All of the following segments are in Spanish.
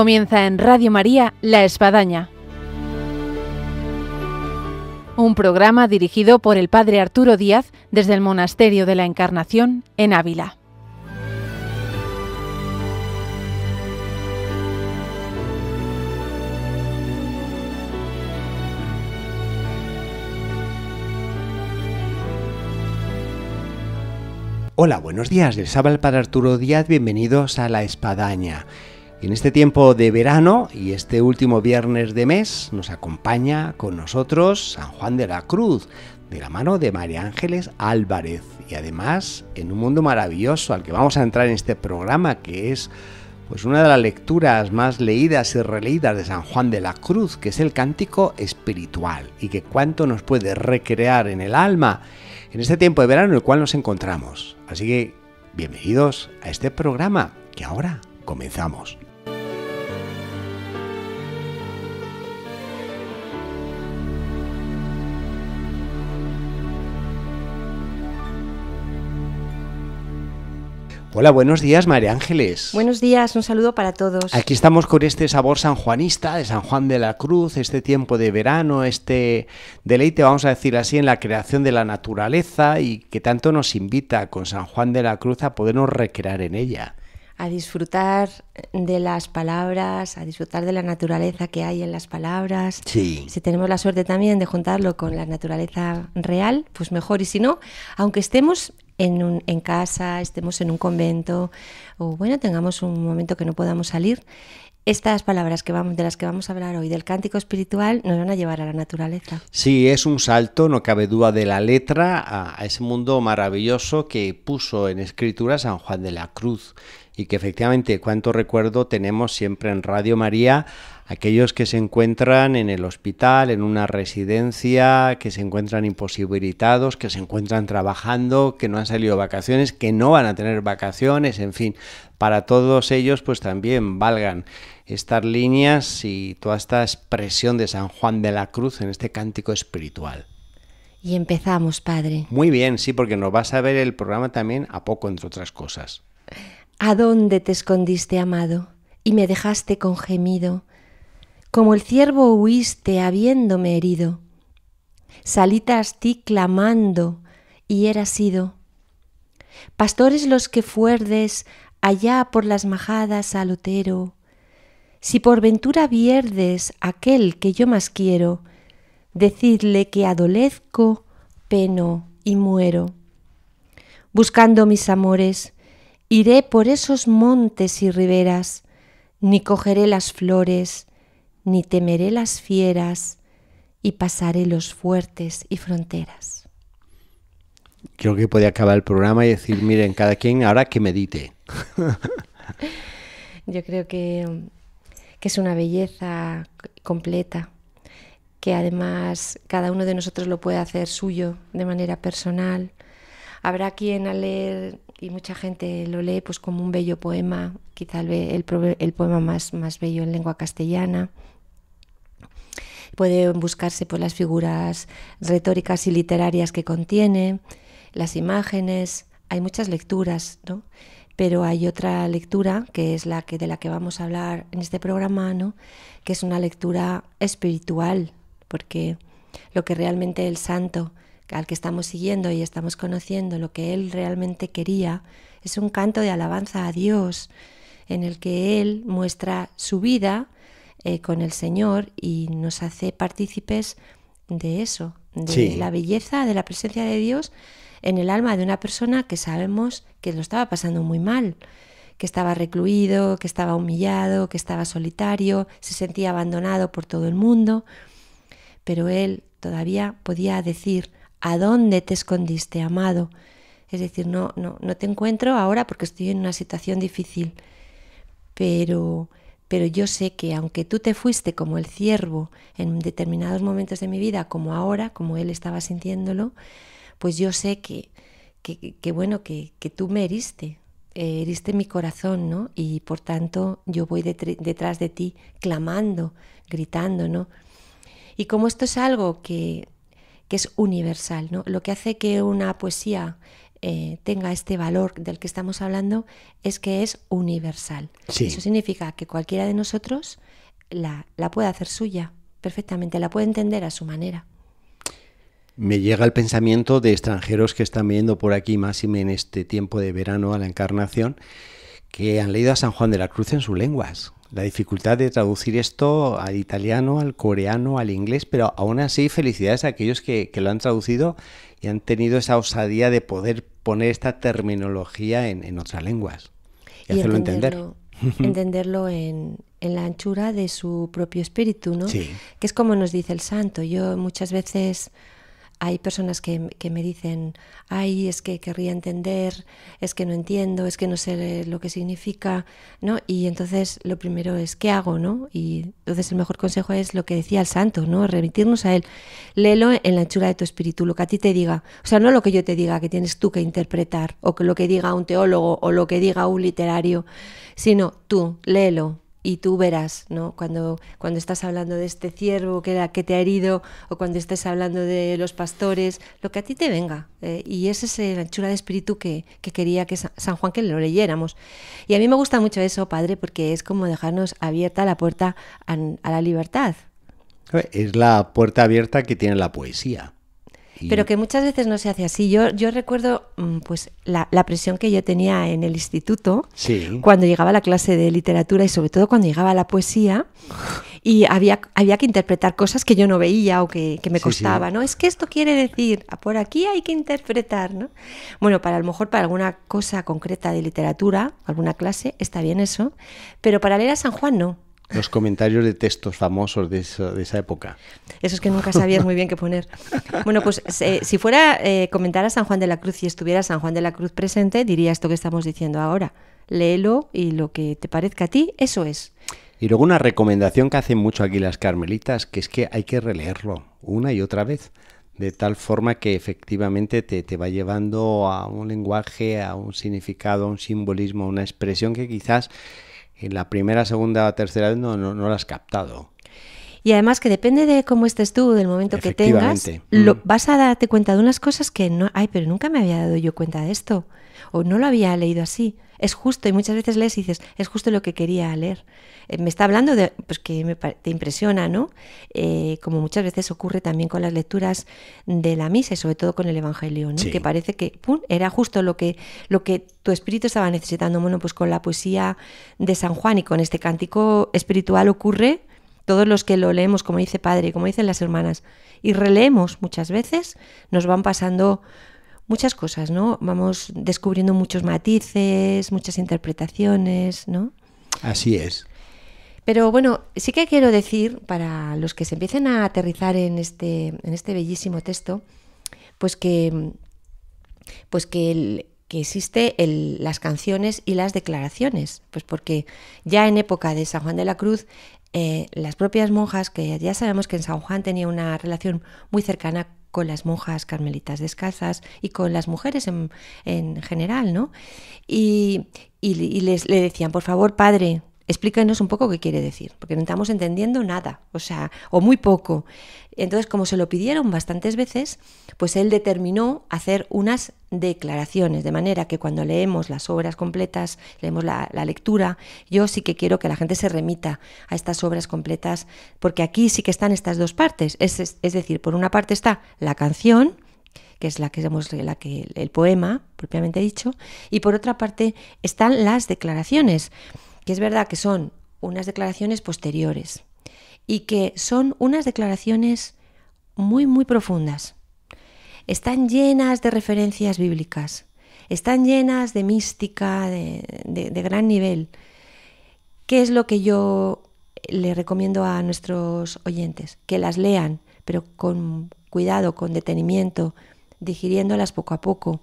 Comienza en Radio María La Espadaña. Un programa dirigido por el Padre Arturo Díaz desde el Monasterio de la Encarnación en Ávila. Hola, buenos días. del sábado el Padre Arturo Díaz. Bienvenidos a La Espadaña en este tiempo de verano y este último viernes de mes nos acompaña con nosotros San Juan de la Cruz, de la mano de María Ángeles Álvarez. Y además en un mundo maravilloso al que vamos a entrar en este programa, que es pues una de las lecturas más leídas y releídas de San Juan de la Cruz, que es el cántico espiritual y que cuánto nos puede recrear en el alma en este tiempo de verano en el cual nos encontramos. Así que bienvenidos a este programa que ahora comenzamos. Hola, buenos días, María Ángeles. Buenos días, un saludo para todos. Aquí estamos con este sabor sanjuanista de San Juan de la Cruz, este tiempo de verano, este deleite, vamos a decir así, en la creación de la naturaleza y que tanto nos invita con San Juan de la Cruz a podernos recrear en ella. A disfrutar de las palabras, a disfrutar de la naturaleza que hay en las palabras. Sí. Si tenemos la suerte también de juntarlo con la naturaleza real, pues mejor. Y si no, aunque estemos en, casa, estemos en un convento o bueno, tengamos un momento que no podamos salir, estas palabras que vamos, de las que vamos a hablar hoy del cántico espiritual nos van a llevar a la naturaleza. Sí, es un salto, no cabe duda, de la letra a, a ese mundo maravilloso que puso en escritura San Juan de la Cruz y que efectivamente, cuánto recuerdo tenemos siempre en Radio María aquellos que se encuentran en el hospital, en una residencia, que se encuentran imposibilitados, que se encuentran trabajando, que no han salido vacaciones, que no van a tener vacaciones, en fin, para todos ellos pues también valgan estas líneas y toda esta expresión de San Juan de la Cruz en este cántico espiritual. Y empezamos, padre. Muy bien, sí, porque nos vas a ver el programa también a poco, entre otras cosas. ¿A dónde te escondiste, amado? Y me dejaste con gemido como el ciervo huiste habiéndome herido. Salí tras ti clamando, y eras ido. Pastores los que fuerdes allá por las majadas al otero, si por ventura vierdes aquel que yo más quiero, decidle que adolezco, peno y muero. Buscando mis amores, iré por esos montes y riberas, ni cogeré las flores, ni temeré las fieras, y pasaré los fuertes y fronteras. Creo que podía acabar el programa y decir, miren, cada quien ahora que medite. Yo creo que, es una belleza completa, que además cada uno de nosotros lo puede hacer suyo de manera personal. Habrá quien a leer, y mucha gente lo lee, pues como un bello poema, quizá el, el, poema más bello en lengua castellana Puede buscarse por las figuras retóricas y literarias que contiene, las imágenes. Hay muchas lecturas, ¿no? Pero hay otra lectura que es la que de la que vamos a hablar en este programa, ¿no? Que es una lectura espiritual, porque lo que realmente el santo al que estamos siguiendo y estamos conociendo, lo que él realmente quería, es un canto de alabanza a Dios, en el que él muestra su vida eh, con el Señor y nos hace partícipes de eso, de la belleza, de la presencia de Dios en el alma de una persona que sabemos que lo estaba pasando muy mal, que estaba recluido, que estaba humillado, que estaba solitario, se sentía abandonado por todo el mundo, pero él todavía podía decir, ¿a dónde te escondiste, amado? Es decir, no, no, no te encuentro ahora porque estoy en una situación difícil, pero pero yo sé que aunque tú te fuiste como el ciervo en determinados momentos de mi vida, como ahora, como él estaba sintiéndolo, pues yo sé que, que, bueno, que, tú me heriste, eh, heriste mi corazón, ¿no? Y por tanto yo voy detrás de ti clamando, gritando, ¿no? Y como esto es algo que, que es universal, ¿no? Lo que hace que una poesía eh, tenga este valor del que estamos hablando es que es universal. Eso significa que cualquiera de nosotros la, puede hacer suya perfectamente, la puede entender a su manera. Me llega el pensamiento de extranjeros que están viendo por aquí, más y en este tiempo de verano a la encarnación, que han leído a San Juan de la Cruz en sus lenguas. La dificultad de traducir esto al italiano, al coreano, al inglés, pero aún así felicidades a aquellos que, que lo han traducido y han tenido esa osadía de poder poner esta terminología en, otras lenguas y, hacerlo entender. Entenderlo en, en, la anchura de su propio espíritu, ¿no? Que es como nos dice el santo. Yo muchas veces hay personas que, que, me dicen, ay, es que querría entender, es que no entiendo, es que no sé lo que significa, ¿no? Y entonces lo primero es, ¿qué hago, no? Y entonces el mejor consejo es lo que decía el santo, ¿no? Remitirnos a él. Léelo en la anchura de tu espíritu, lo que a ti te diga. O sea, no lo que yo te diga, que tienes tú que interpretar, o que lo que diga un teólogo, o lo que diga un literario, sino tú, léelo, y tú verás, ¿no? Cuando, cuando estás hablando de este ciervo que, que te ha herido o cuando estés hablando de los pastores, lo que a ti te venga. Eh, y esa es la anchura de espíritu que, quería que San Juan que lo leyéramos. Y a mí me gusta mucho eso, padre, porque es como dejarnos abierta la puerta a la libertad. Es la puerta abierta que tiene la poesía. Pero que muchas veces no se hace así. Yo, yo recuerdo mm, pues la, presión que yo tenía en el instituto cuando llegaba a la clase de literatura y sobre todo cuando llegaba la poesía y había, había que interpretar cosas que yo no veía o que, me costaba, ¿no? Es que esto quiere decir, ah, por aquí hay que interpretar, ¿no? Bueno, para lo mejor para alguna cosa concreta de literatura, alguna clase, está bien eso, pero para leer a San Juan no los comentarios de textos famosos de, esa época. Eso es que nunca sabías muy bien qué poner. Bueno, pues eh, si fuera eh, comentar a San Juan de la Cruz y estuviera San Juan de la Cruz presente, diría esto que estamos diciendo ahora. Léelo y lo que te parezca a ti, eso es. Y luego una recomendación que hacen mucho aquí las carmelitas, que es que hay que releerlo una y otra vez, de tal forma que efectivamente te, te va llevando a un lenguaje, a un significado, a un simbolismo, a una expresión que quizás en la primera, segunda, tercera vez no, no, has captado. Y además que depende de cómo estés tú, del momento que tengas, lo, mm. vas a darte cuenta de unas cosas que no, ay, pero nunca me había dado yo cuenta de esto, o no lo había leído así. Es justo, y muchas veces lees y dices, es justo lo que quería leer. Eh, me está hablando de, pues que me, te impresiona, ¿no? Eh, como muchas veces ocurre también con las lecturas de la misa, y sobre todo con el Evangelio, ¿no? Que parece que, pum, era justo lo que, lo que tu espíritu estaba necesitando. Bueno, pues con la poesía de San Juan y con este cántico espiritual ocurre todos los que lo leemos, como dice padre, como dicen las hermanas, y releemos muchas veces, nos van pasando muchas cosas, ¿no? Vamos descubriendo muchos matices, muchas interpretaciones, ¿no? Así es. Pero bueno, sí que quiero decir, para los que se empiecen a aterrizar en este, en este bellísimo texto, pues que, pues que, el, que existe el, las canciones y las declaraciones, pues porque ya en época de San Juan de la Cruz eh, las propias monjas, que ya sabemos que en San Juan tenía una relación muy cercana con las monjas carmelitas descalzas y con las mujeres en, en general, ¿no? Y, y les, le decían, por favor, padre, Explícanos un poco qué quiere decir, porque no estamos entendiendo nada, o sea, o muy poco. Entonces, como se lo pidieron bastantes veces, pues él determinó hacer unas declaraciones, de manera que cuando leemos las obras completas, leemos la, lectura, yo sí que quiero que la gente se remita a estas obras completas, porque aquí sí que están estas dos partes. Es, decir, por una parte está la canción, que es la que vemos, la que el poema propiamente dicho, y por otra parte están las declaraciones es verdad que son unas declaraciones posteriores y que son unas declaraciones muy, muy profundas. Están llenas de referencias bíblicas, están llenas de mística, de gran nivel. ¿Qué es lo que yo le recomiendo a nuestros oyentes? Que las lean, pero con cuidado, con detenimiento, digiriéndolas poco a poco,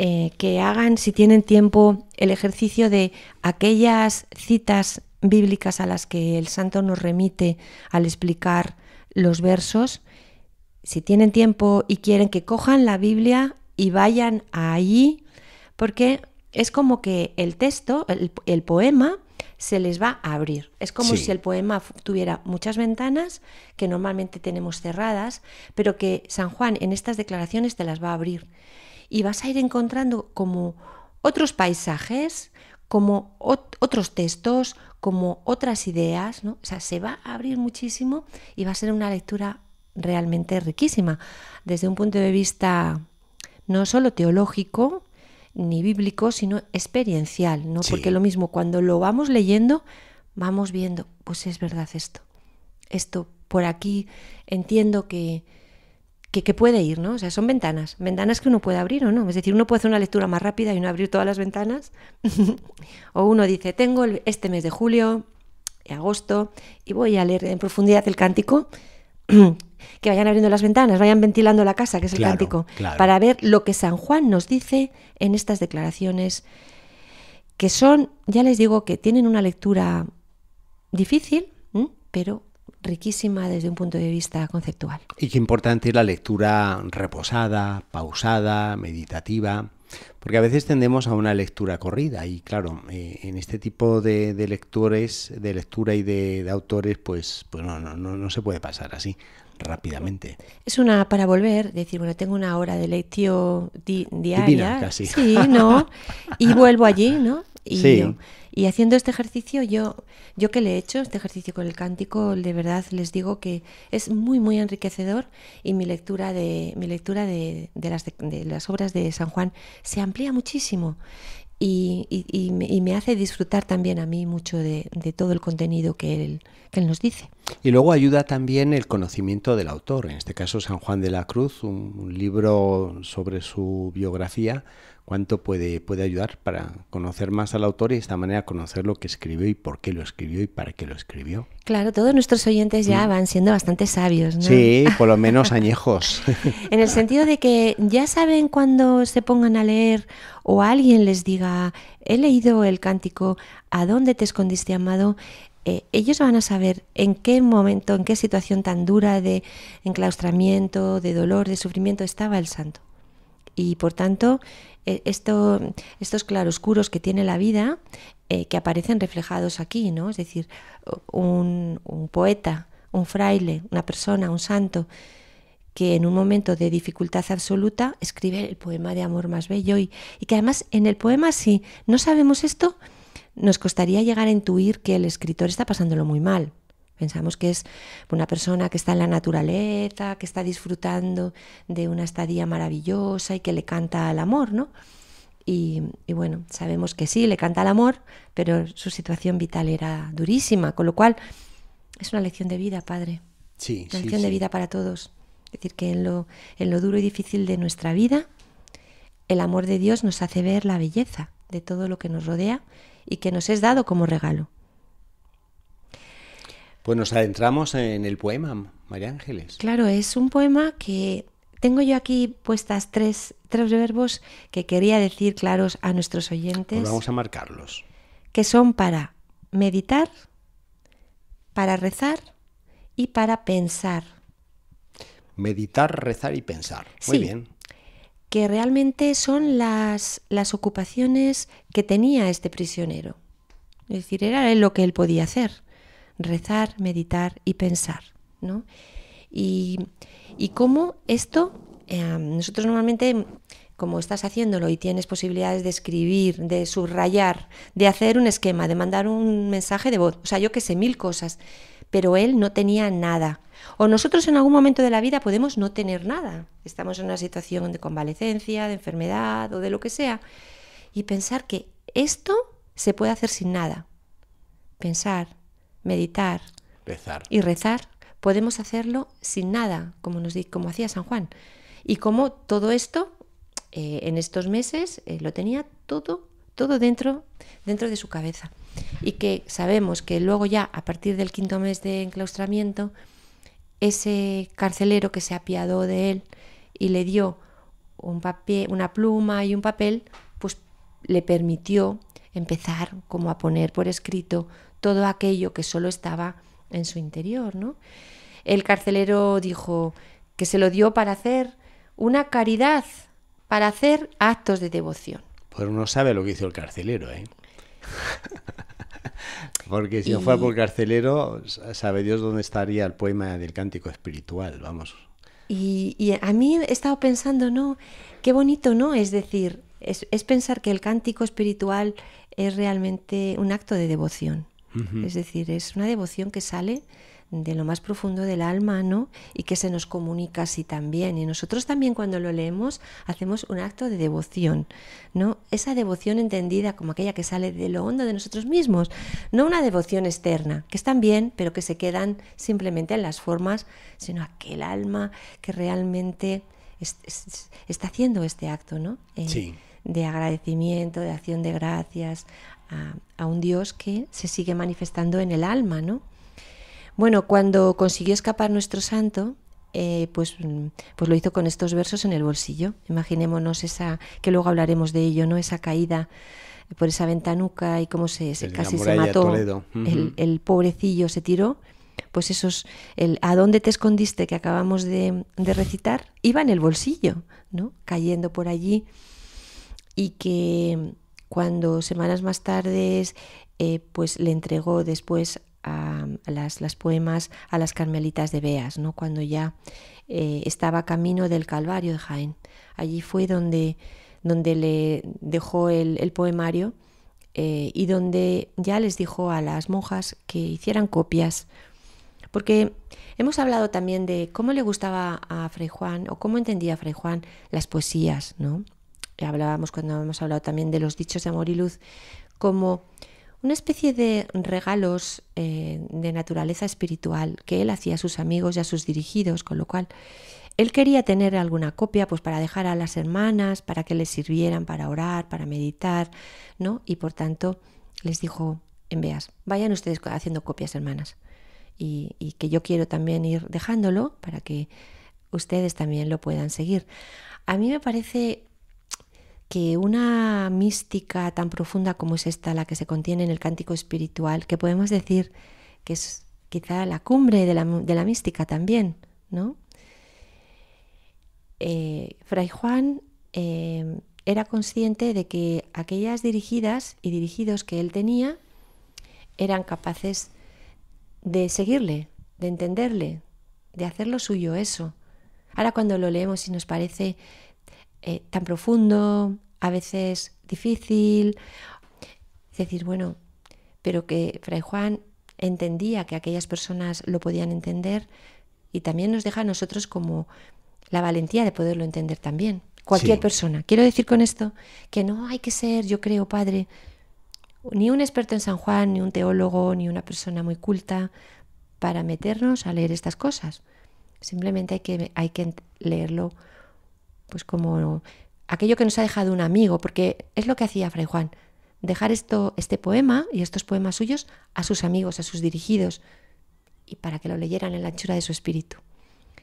eh, que hagan, si tienen tiempo, el ejercicio de aquellas citas bíblicas a las que el santo nos remite al explicar los versos. Si tienen tiempo y quieren que cojan la Biblia y vayan allí, porque es como que el texto, el, poema, se les va a abrir. Es como si el poema tuviera muchas ventanas que normalmente tenemos cerradas, pero que San Juan en estas declaraciones te las va a abrir y vas a ir encontrando como otros paisajes, como otros textos, como otras ideas, ¿no? O sea, se va a abrir muchísimo y va a ser una lectura realmente riquísima desde un punto de vista no solo teológico ni bíblico, sino experiencial, ¿no? Porque lo mismo cuando lo vamos leyendo vamos viendo, pues es verdad esto. Esto por aquí entiendo que que, puede ir, ¿no? O sea, son ventanas, ventanas que uno puede abrir o no. Es decir, uno puede hacer una lectura más rápida y no abrir todas las ventanas. o uno dice, tengo este mes de julio y agosto y voy a leer en profundidad el cántico. que vayan abriendo las ventanas, vayan ventilando la casa, que es el cántico, para ver lo que San Juan nos dice en estas declaraciones, que son, ya les digo, que tienen una lectura difícil, pero riquísima desde un punto de vista conceptual. Y qué importante es la lectura reposada, pausada, meditativa, porque a veces tendemos a una lectura corrida y claro, eh, en este tipo de, lectores, de lectura y de, autores, pues, pues no, no, no se puede pasar así rápidamente. Es una para volver, decir, bueno, tengo una hora de lectio diaria. casi. Sí, ¿no? Y vuelvo allí, ¿no? Y, y haciendo este ejercicio, yo, yo que le he hecho, este ejercicio con el cántico, de verdad les digo que es muy, muy enriquecedor y mi lectura de, mi lectura de, las, de las obras de San Juan se amplía muchísimo y, me, hace disfrutar también a mí mucho de, todo el contenido que él, nos dice. Y luego ayuda también el conocimiento del autor, en este caso San Juan de la Cruz, un libro sobre su biografía, cuánto puede, puede ayudar para conocer más al autor y de esta manera conocer lo que escribió y por qué lo escribió y para qué lo escribió. Claro, todos nuestros oyentes ya mm. van siendo bastante sabios, ¿no? Sí, por lo menos añejos. en el sentido de que ya saben cuando se pongan a leer o alguien les diga, he leído el cántico, ¿a dónde te escondiste, amado? Eh, ellos van a saber en qué momento, en qué situación tan dura de enclaustramiento, de dolor, de sufrimiento estaba el santo. Y por tanto, e, esto, estos claroscuros que tiene la vida eh, que aparecen reflejados aquí, ¿no? Es decir, un, poeta, un fraile, una persona, un santo, que en un momento de dificultad absoluta escribe el poema de amor más bello y, y, que además en el poema si no sabemos esto nos costaría llegar a intuir que el escritor está pasándolo muy mal. Pensamos que es una persona que está en la naturaleza, que está disfrutando de una estadía maravillosa y que le canta al amor, ¿no? Y, bueno, sabemos que sí, le canta al amor, pero su situación vital era durísima, con lo cual es una lección de vida, padre. Sí, una lección de vida para todos. Es decir, que lo, en lo duro y difícil de nuestra vida, el amor de Dios nos hace ver la belleza de todo lo que nos rodea y que nos es dado como regalo. Pues nos adentramos en el poema, María Ángeles. Claro, es un poema que tengo yo aquí puestas tres, tres verbos que quería decir claros a nuestros oyentes. Pues vamos a marcarlos. Que son para meditar, para rezar y para pensar. Meditar, rezar y pensar. Muy bien. Que realmente son las, las ocupaciones que tenía este prisionero. Es decir, era lo que él podía hacer rezar, meditar y pensar. ¿no? Y, y cómo esto, eh, nosotros normalmente, como estás haciéndolo y tienes posibilidades de escribir, de subrayar, de hacer un esquema, de mandar un mensaje de voz, o sea, yo que sé, mil cosas, pero él no tenía nada. O nosotros en algún momento de la vida podemos no tener nada. Estamos en una situación de convalecencia, de enfermedad o de lo que sea. Y pensar que esto se puede hacer sin nada. Pensar, meditar y rezar, podemos hacerlo sin nada, como, nos, como hacía San Juan. Y como todo esto, eh, en estos meses, eh, lo tenía todo, todo dentro, dentro de su cabeza. Y que sabemos que luego ya, a partir del quinto mes de enclaustramiento, ese carcelero que se apiadó de él y le dio un papel, una pluma y un papel, pues le permitió empezar como a poner por escrito todo aquello que solo estaba en su interior. ¿no? El carcelero dijo que se lo dio para hacer una caridad, para hacer actos de devoción. Pues no sabe lo que hizo el carcelero, ¿eh? Porque si no fuera por carcelero, sabe Dios dónde estaría el poema del cántico espiritual, vamos. Y, a mí he estado pensando, ¿no? Qué bonito, ¿no? Es decir, es, pensar que el cántico espiritual es realmente un acto de devoción. Es decir, es una devoción que sale de lo más profundo del alma, ¿no? Y que se nos comunica así también. Y nosotros también cuando lo leemos hacemos un acto de devoción, ¿no? Esa devoción entendida como aquella que sale de lo hondo de nosotros mismos, no una devoción externa, que están bien, pero que se quedan simplemente en las formas, sino aquel alma que realmente está haciendo este acto, ¿no? Eh, de agradecimiento, de acción de gracias a, un Dios que se sigue manifestando en el alma, ¿no? Bueno, cuando consiguió escapar nuestro santo, eh, pues, pues lo hizo con estos versos en el bolsillo. Imaginémonos esa, que luego hablaremos de ello, ¿no? Esa caída por esa ventanuca y cómo se, pues casi se mató. el, pobrecillo se tiró. Pues esos, el ¿a dónde te escondiste? que acabamos de, de recitar, iba en el bolsillo, ¿no? Cayendo por allí. Y que cuando semanas más tarde eh, pues le entregó después a, las, poemas a las carmelitas de Beas, ¿no? cuando ya eh, estaba camino del Calvario de Jaén. Allí fue donde, donde le dejó el, poemario eh, y donde ya les dijo a las monjas que hicieran copias. Porque hemos hablado también de cómo le gustaba a Fray Juan o cómo entendía Fray Juan las poesías, ¿no? hablábamos cuando hemos hablado también de los dichos de amor y luz, como una especie de regalos eh, de naturaleza espiritual que él hacía a sus amigos y a sus dirigidos, con lo cual él quería tener alguna copia pues para dejar a las hermanas, para que les sirvieran para orar, para meditar, ¿no? Y por tanto les dijo, en veas, vayan ustedes haciendo copias, hermanas, y que yo quiero también ir dejándolo para que ustedes también lo puedan seguir. A mí me parece que una mística tan profunda como es esta, la que se contiene en el cántico espiritual, que podemos decir que es quizá la cumbre de la, mística también, ¿no? Eh, Fray Juan eh, era consciente de que aquellas dirigidas y dirigidos que él tenía eran capaces de seguirle, de entenderle, de lo suyo eso. Ahora cuando lo leemos y nos parece eh, tan profundo, a veces difícil. Es decir, bueno, pero que Fray Juan entendía que aquellas personas lo podían entender y también nos deja a nosotros como la valentía de poderlo entender también. Cualquier persona. Quiero decir con esto que no hay que ser, yo creo, padre, ni un experto en San Juan, ni un teólogo, ni una persona muy culta para meternos a leer estas cosas. Simplemente hay hay que leerlo pues como aquello que nos ha dejado un amigo, porque es lo que hacía Fray Juan, dejar esto, este poema y estos poemas suyos a sus amigos, a sus dirigidos, y para que lo leyeran en la anchura de su espíritu.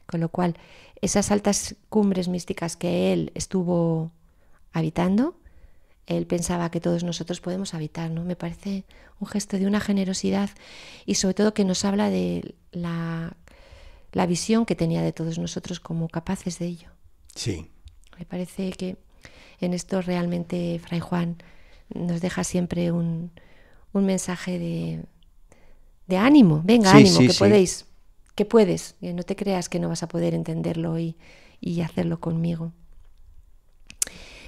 Con lo cual, esas altas cumbres místicas que él estuvo habitando, él pensaba que todos nosotros podemos habitar, ¿no? Me parece un gesto de una generosidad y sobre todo que nos habla de la, la visión que tenía de todos nosotros como capaces de ello. Sí, me parece que en esto realmente Fray Juan nos deja siempre un, mensaje de, ánimo. Venga, ánimo, que podéis, que puedes, no te creas que no vas a poder entenderlo y, y hacerlo conmigo.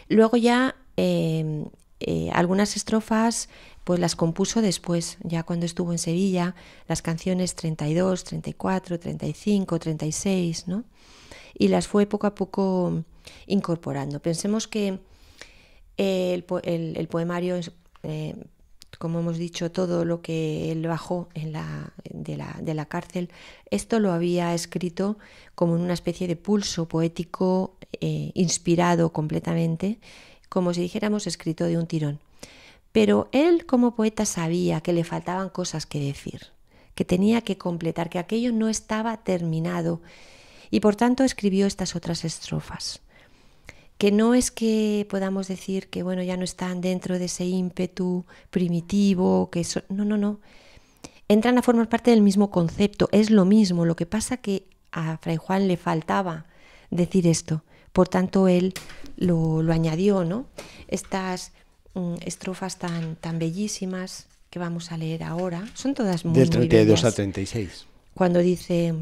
Luego ya em, eh, algunas estrofas pues las compuso después, ya cuando estuvo en Sevilla, las canciones 32, 34, 35, 36, ¿no? y las fue poco a poco incorporando. Pensemos que eh, el, poemario eh, como hemos dicho, todo lo que él bajó en de, la, cárcel, esto lo había escrito como en una especie de pulso poético eh, inspirado completamente, como si dijéramos escrito de un tirón. Pero él como poeta sabía que le faltaban cosas que decir, que tenía que completar, que aquello no estaba terminado y por tanto escribió estas otras estrofas que no es que podamos decir que bueno ya no están dentro de ese ímpetu primitivo que no no no entran a formar parte del mismo concepto es lo mismo lo que pasa que a fray Juan le faltaba decir esto por tanto él lo, añadió no estas mm, estrofas tan tan bellísimas que vamos a leer ahora son todas muy del 32 al a 36 cuando dice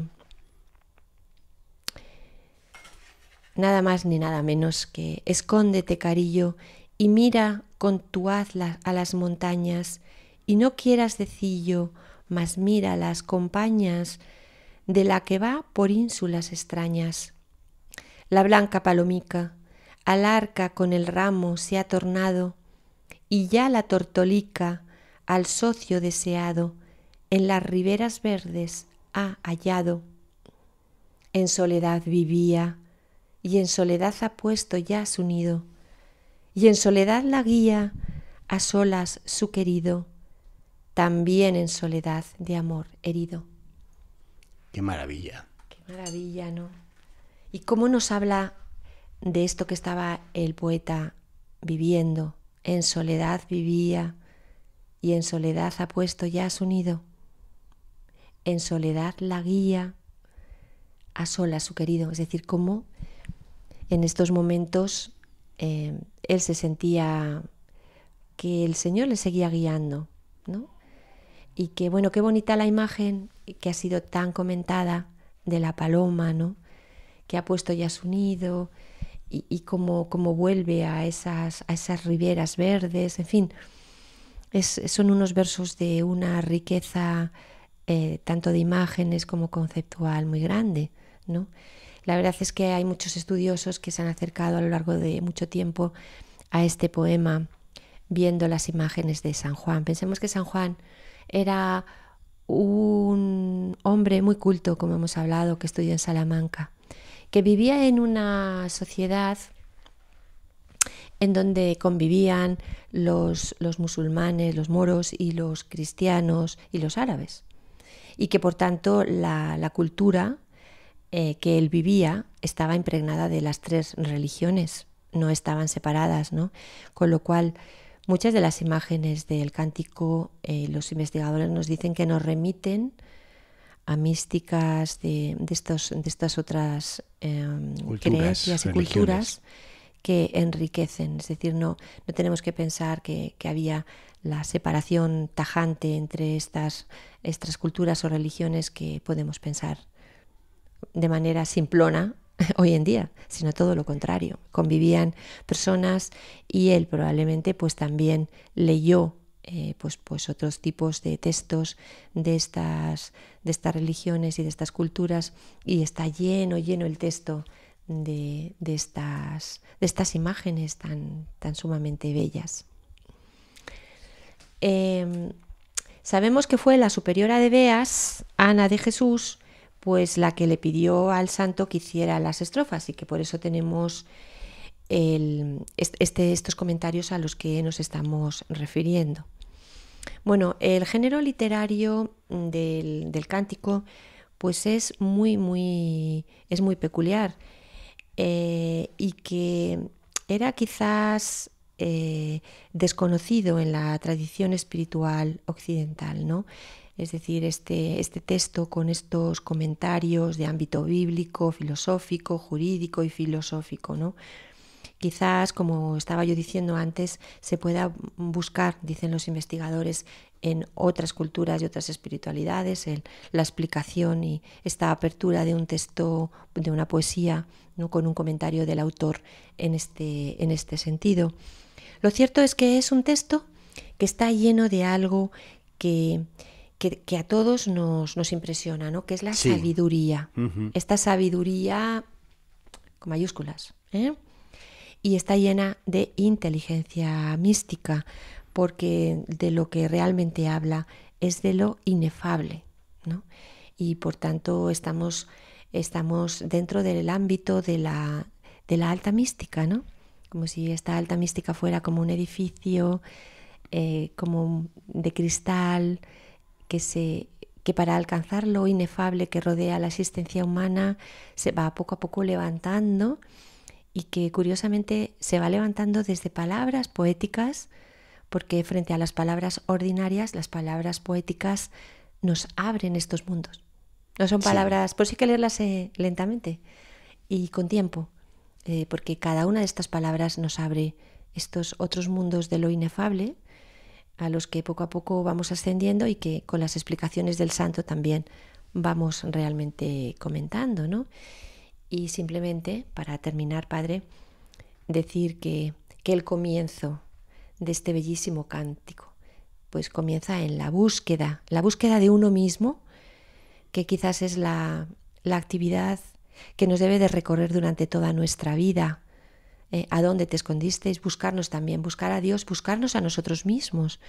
nada más ni nada menos que escóndete, carillo, y mira con tu haz a las montañas, y no quieras decillo, mas mira las compañas de la que va por ínsulas extrañas. La blanca palomica al arca con el ramo se ha tornado, y ya la tortolica al socio deseado en las riberas verdes ha hallado. En soledad vivía, y en soledad ha puesto ya su nido, y en soledad la guía a solas su querido, también en soledad de amor herido. Qué maravilla. Qué maravilla, ¿no? ¿Y cómo nos habla de esto que estaba el poeta viviendo? En soledad vivía y en soledad ha puesto ya su nido. En soledad la guía a solas su querido, es decir, cómo en estos momentos eh, él se sentía que el Señor le seguía guiando, ¿no? Y que, bueno, qué bonita la imagen que ha sido tan comentada de la paloma, ¿no? Que ha puesto ya su nido y, cómo, vuelve a esas, a esas riberas verdes, en fin. son unos versos de una riqueza eh, tanto de imágenes como conceptual muy grande, ¿no? La verdad es que hay muchos estudiosos que se han acercado a lo largo de mucho tiempo a este poema viendo las imágenes de San Juan. Pensemos que San Juan era un hombre muy culto, como hemos hablado, que estudió en Salamanca, que vivía en una sociedad en donde convivían los, musulmanes, los moros y los cristianos y los árabes. Y que por tanto la cultura eh, que él vivía estaba impregnada de las tres religiones, no estaban separadas, ¿no? Con lo cual, muchas de las imágenes del cántico, eh, los investigadores nos dicen que nos remiten a místicas de, de, estas otras eh, creencias y culturas que enriquecen. Es decir, no, tenemos que pensar que, que, había la separación tajante entre estas, estas culturas o religiones que podemos pensar de manera simplona hoy en día, sino todo lo contrario. Convivían personas y él probablemente pues también leyó eh, pues, pues, otros tipos de textos de estas, de estas religiones y de estas culturas y está lleno, lleno el texto de, estas, de estas imágenes tan, tan sumamente bellas. Em, sabemos que fue la superiora de Beas, Ana de Jesús, pues la que le pidió al santo que hiciera las estrofas y que por eso tenemos este, estos comentarios a los que nos estamos refiriendo. Bueno, el género literario del, cántico pues es muy, muy, es muy peculiar eh, y que era quizás eh, desconocido en la tradición espiritual occidental, ¿no? es decir, este, este texto con estos comentarios de ámbito bíblico, filosófico, jurídico y filosófico, ¿no? Quizás, como estaba yo diciendo antes, se pueda buscar, dicen los investigadores, en otras culturas y otras espiritualidades, la explicación y esta apertura de un texto, de una poesía, con un comentario del autor en este, en este sentido. Lo cierto es que es un texto que está lleno de algo que, que, a todos nos, nos, impresiona, ¿no? que es la sabiduría. Esta sabiduría con mayúsculas. ¿eh? Y está llena de inteligencia mística, porque de lo que realmente habla es de lo inefable. ¿no? Y por tanto estamos, estamos dentro del ámbito de la, alta mística, ¿no? como si esta alta mística fuera como un edificio, eh, como de cristal, que, se, para alcanzar lo inefable que rodea la existencia humana se va poco a poco levantando y que curiosamente se va levantando desde palabras poéticas, porque frente a las palabras ordinarias, las palabras poéticas nos abren estos mundos. No son palabras, por pues si sí que leerlas eh, lentamente y con tiempo, eh, porque cada una de estas palabras nos abre estos otros mundos de lo inefable a los que poco a poco vamos ascendiendo y que con las explicaciones del santo también vamos realmente comentando, ¿no? Y simplemente, para terminar, Padre, decir que, el comienzo de este bellísimo cántico, pues comienza en la búsqueda, la búsqueda de uno mismo, que quizás es la actividad que nos debe de recorrer durante toda nuestra vida, eh, a dónde te escondisteis, buscarnos también, buscar a Dios, buscarnos a nosotros mismos.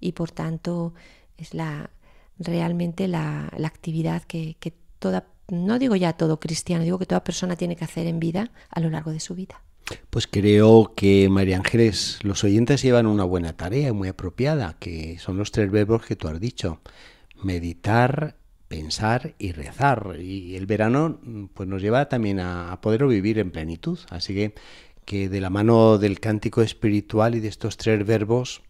Y por tanto es la, realmente la, la actividad que, toda, no digo ya todo cristiano, digo que toda persona tiene que hacer en vida a lo largo de su vida. Pues creo que, María Ángeles, los oyentes llevan una buena tarea muy apropiada, que son los tres verbos que tú has dicho. Meditar, pensar y rezar. Y el verano pues nos lleva también a, poder vivir en plenitud. Así que que de la mano del cántico espiritual y de estos tres verbos,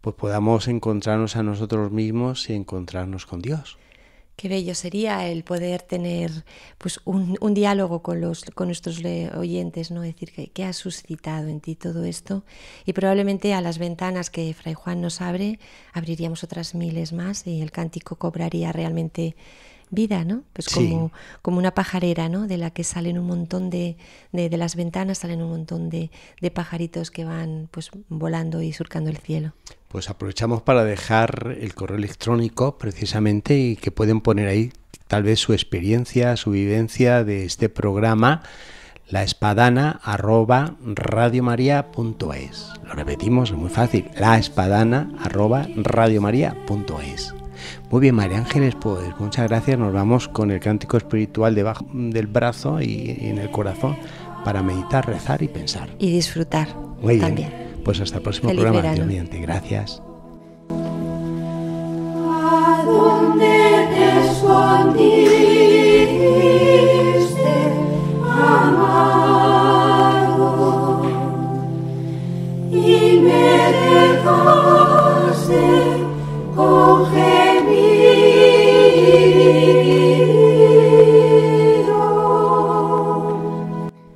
pues podamos encontrarnos a nosotros mismos y encontrarnos con Dios. Qué bello sería el poder tener pues, un, diálogo con, los, con nuestros oyentes, ¿no? decir que, ha suscitado en ti todo esto. Y probablemente a las ventanas que Fray Juan nos abre, abriríamos otras miles más y el cántico cobraría realmente vida, ¿no? Pues como, una pajarera, ¿no? De la que salen un montón de, de, las ventanas, salen un montón de, pajaritos que van pues volando y surcando el cielo. Pues aprovechamos para dejar el correo electrónico precisamente y que pueden poner ahí tal vez su experiencia, su vivencia de este programa laespadana arroba radiomaria.es. Lo repetimos, es muy fácil, espadana arroba radiomaria.es. Muy bien, María Ángeles, pues muchas gracias. Nos vamos con el cántico espiritual debajo del brazo y, en el corazón para meditar, rezar y pensar. Y disfrutar Muy Bien. Pues hasta el próximo programa. Dios mediante. Gracias. ¿A dónde te escondiste, Y me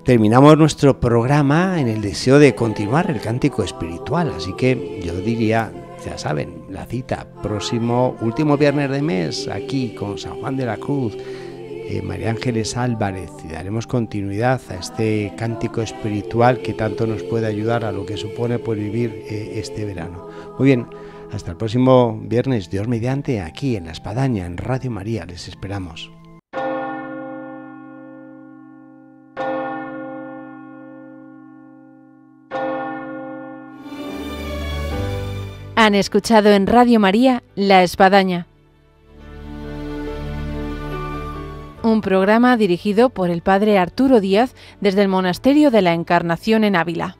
terminamos nuestro programa en el deseo de continuar el cántico espiritual. Así que yo diría, ya saben, la cita próximo último viernes de mes aquí con San Juan de la Cruz. Eh, María Ángeles Álvarez y daremos continuidad a este cántico espiritual que tanto nos puede ayudar a lo que supone por pues, vivir eh, este verano. Muy bien, hasta el próximo viernes, Dios mediante, aquí en La Espadaña, en Radio María, les esperamos. Han escuchado en Radio María La Espadaña, un programa dirigido por el Padre Arturo Díaz desde el Monasterio de la Encarnación en Ávila.